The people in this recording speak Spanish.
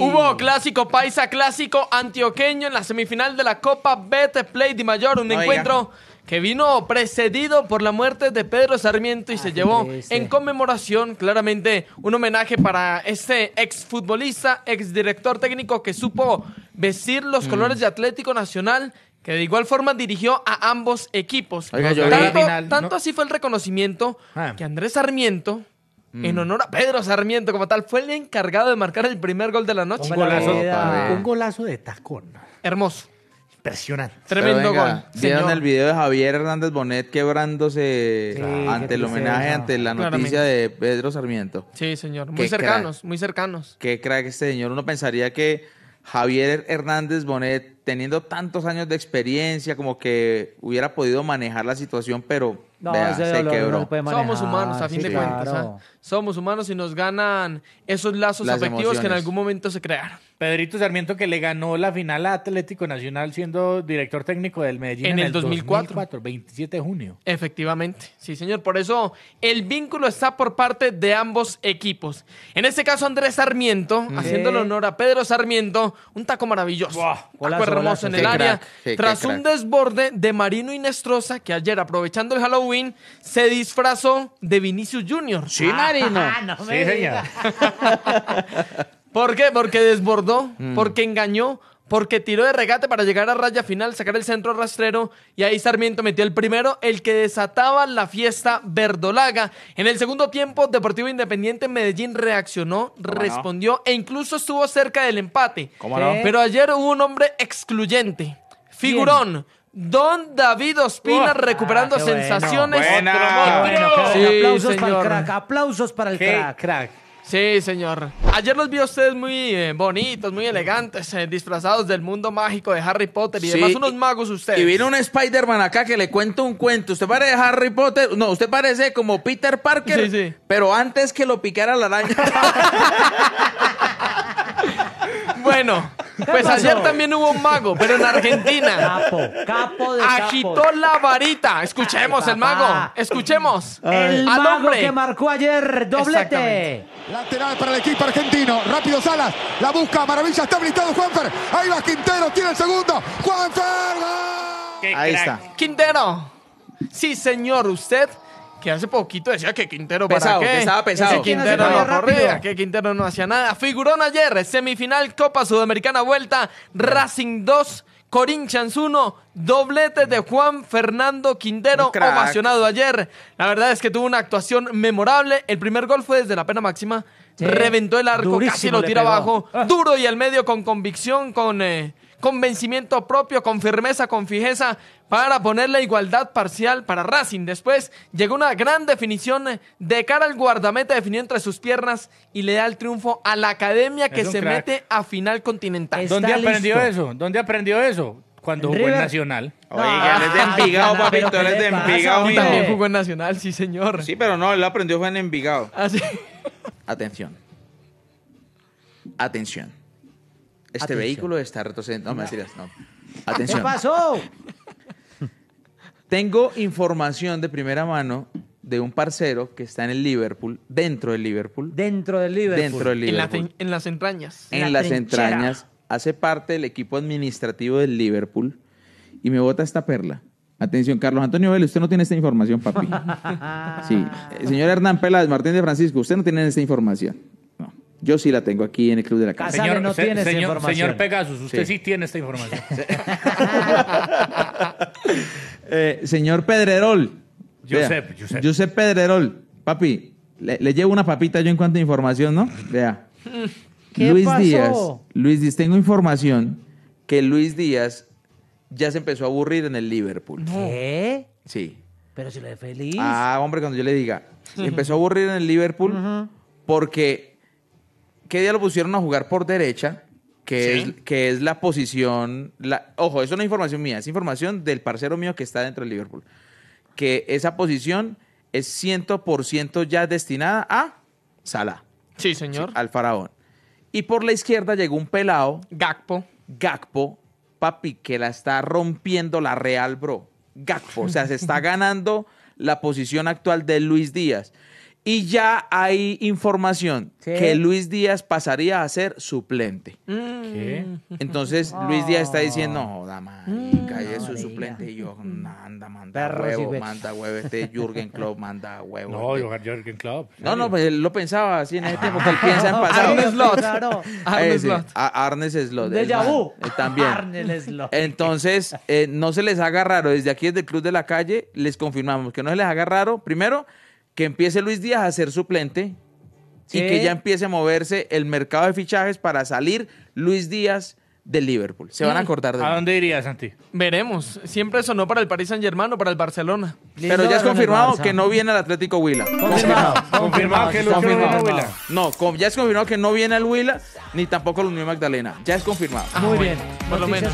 Hubo clásico paisa, clásico antioqueño en la semifinal de la Copa Play de Mayor, un encuentro que vino precedido por la muerte de Pedro Sarmiento y se ah, llevó en conmemoración claramente un homenaje para este exfutbolista, director técnico que supo vestir los mm. colores de Atlético Nacional que de igual forma dirigió a ambos equipos. tanto, así fue el reconocimiento ah. que Andrés Sarmiento Mm. en honor a Pedro Sarmiento como tal. Fue el encargado de marcar el primer gol de la noche. Un golazo, ah, de tacón. Hermoso. Impresionante. Tremendo gol. Vieron el video de Javier Hernández Bonet quebrándose ante el homenaje, ante la noticia de Pedro Sarmiento. Sí, señor. Muy cercanos, muy cercanos. Qué crack este señor. Uno pensaría que Javier Hernández Bonet teniendo tantos años de experiencia, como que hubiera podido manejar la situación, pero se quebró. Somos humanos, a fin de cuentas. Somos humanos y nos ganan esos lazos afectivos que en algún momento se crearon. Pedrito Sarmiento que le ganó la final a Atlético Nacional siendo director técnico del Medellín En el 2004. 27 de junio. Efectivamente, sí señor. Por eso el vínculo está por parte de ambos equipos. En este caso Andrés Sarmiento, haciéndole honor a Pedro Sarmiento, un taco maravilloso hermoso en el área. Tras un desborde de Marino Inestrosa, que ayer, aprovechando el Halloween, se disfrazó de Vinicius Jr. Sí, ah, sí, señor. ¿Por qué? Porque desbordó, mm. porque engañó, porque tiró de regate para llegar a raya final, sacar el centro rastrero y ahí Sarmiento metió el primero, el que desataba la fiesta verdolaga. En el segundo tiempo, Deportivo Independiente Medellín reaccionó, respondió e incluso estuvo cerca del empate. Pero ayer hubo un hombre excluyente, figurón. Don David Ospina recuperando sensaciones. aplausos, Para el crack, aplausos para el crack. Sí, señor. Ayer los vi ustedes muy eh, bonitos, muy elegantes, eh, disfrazados del mundo mágico de Harry Potter y además demás unos magos ustedes. Y vino un Spider-Man acá que le cuento un cuento. Usted parece Harry Potter, no, usted parece como Peter Parker, sí, sí. pero antes que lo picara la araña. bueno, pues ayer también hubo un mago, pero en Argentina. Capo, capo de Agitó la varita. Escuchemos el mago. Escuchemos. El al mago que marcó ayer doblete. Lateral para el equipo argentino. Rápido Salas. La busca. Maravilla. Está habilitado Juanfer. Ahí va Quintero. Tiene el segundo. Juanfer. Ahí está. Quintero. Sí, señor. Usted que hace poquito decía que Quintero pensaba para qué. Que Quintero no, corría, que Quintero no hacía nada. Figurón ayer, semifinal Copa Sudamericana Vuelta, Racing 2, Corinthians 1, doblete de Juan Fernando Quintero, ovacionado ayer. La verdad es que tuvo una actuación memorable. El primer gol fue desde la pena máxima, reventó el arco, casi lo tira abajo, ah. duro y al medio con convicción, con... Eh, con vencimiento propio, con firmeza, con fijeza, para poner la igualdad parcial para Racing. Después llegó una gran definición de cara al guardameta, definió entre sus piernas y le da el triunfo a la academia que se mete a final continental. ¿Dónde aprendió eso? ¿Dónde aprendió eso? Cuando jugó en Nacional. Oiga, él es de Envigado, papito, él es de Envigado. también jugó en Nacional, sí, señor. Sí, pero no, él aprendió fue en Envigado. Ah, Atención. Atención. Este vehículo está retrocediendo. No, mentiras, no. Atención. ¿Qué pasó? Tengo información de primera mano de un parcero que está en el Liverpool, dentro del Liverpool. Dentro del Liverpool. Dentro del Liverpool. En, las entrañas. En, las entrañas. Hace parte del equipo administrativo del Liverpool. Y me bota esta perla. Atención, Carlos Antonio Vélez, usted no tiene esta información, papi. Sí. Eh, señor Hernán Peláez, Martín de Francisco, usted no tiene esta información. Yo sí la tengo aquí en el Club de la Casa. señor, no señor, señor, Pegasus, usted sí. tiene esta información. Eh, señor Pedrerol. Josep, Josep. Josep Pedrerol. Papi, le, llevo una papita yo en cuanto a información, ¿no? Vea. ¿Qué Luis Díaz. Luis Díaz, tengo información que Luis Díaz ya se empezó a aburrir en el Liverpool. ¿Qué? Sí. Pero si lo de feliz. Ah, hombre, cuando yo le diga. empezó a aburrir en el Liverpool porque qué día lo pusieron a jugar por derecha, que, es, que es la posición. La, ojo, eso no es información mía, es información del parcero mío que está dentro del Liverpool. Que esa posición es 100% ya destinada a Salah. Sí, señor. al faraón. Y por la izquierda llegó un pelado. Gakpo. Gakpo, papi, que la está rompiendo la Real, bro. Gakpo. O sea, se está ganando la posición actual de Luis Díaz. Y ya hay información que Luis Díaz pasaría a ser suplente. Mm. Entonces Luis Díaz está diciendo, ah. no, dama, mm. su suplente. Y yo, mm, anda, manda huevo, manda huevo. Este Jürgen Klopp manda huevo. No, este. Jürgen Klopp. No, no, pues él lo pensaba así en ese tiempo, que él piensa en pasar Arnes, Slot. Claro. Slot. Arne Slot. De Yahoo. Eh, también. Slot. Entonces, eh, no se les haga raro. Desde aquí, desde el Club de la Calle, les confirmamos que no se les haga raro. Primero, que empiece Luis Díaz a ser suplente y que ya empiece a moverse el mercado de fichajes para salir Luis Díaz del Liverpool. Se van a cortar. de ¿A dónde irías, Santi? Veremos. Siempre sonó para el Paris Saint-Germain o para el Barcelona. Pero ya es confirmado que no viene el Atlético Huila. Confirmado. confirmado que no viene Huila. No, ya es confirmado que no viene al Huila ni tampoco el Unión Magdalena. Ya es confirmado. Ah, Muy bien. Por lo menos.